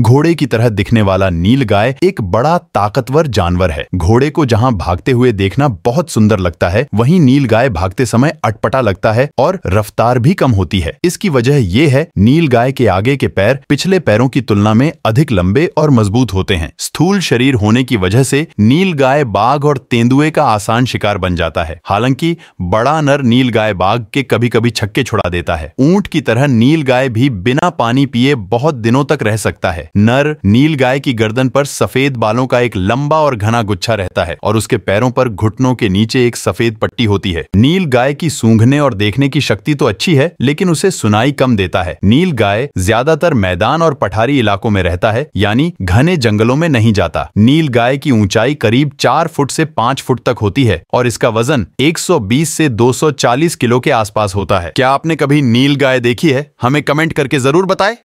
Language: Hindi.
घोड़े की तरह दिखने वाला नील गाय एक बड़ा ताकतवर जानवर है घोड़े को जहां भागते हुए देखना बहुत सुंदर लगता है वहीं नील गाय भागते समय अटपटा लगता है और रफ्तार भी कम होती है इसकी वजह यह है नील गाय के आगे के पैर पिछले पैरों की तुलना में अधिक लंबे और मजबूत होते हैं स्थूल शरीर होने की वजह से नील गाय बाघ और तेंदुए का आसान शिकार बन जाता है हालांकि बड़ा नर नील गाय बाघ के कभी कभी छक्के छुड़ा देता है ऊंट की तरह नील गाय भी बिना पानी पिए बहुत दिनों तक रह सकता है नर नील गाय की गर्दन पर सफेद बालों का एक लंबा और घना गुच्छा रहता है और उसके पैरों पर घुटनों के नीचे एक सफेद पट्टी होती है नील गाय की सूंघने और देखने की शक्ति तो अच्छी है लेकिन उसे सुनाई कम देता है नील गाय ज्यादातर मैदान और पठारी इलाकों में रहता है यानी घने जंगलों में नहीं जाता नील गाय की ऊंचाई करीब चार फुट से पांच फुट तक होती है और इसका वजन 120 से 240 किलो के आसपास होता है क्या आपने कभी नील गाय देखी है हमें कमेंट करके जरूर बताएं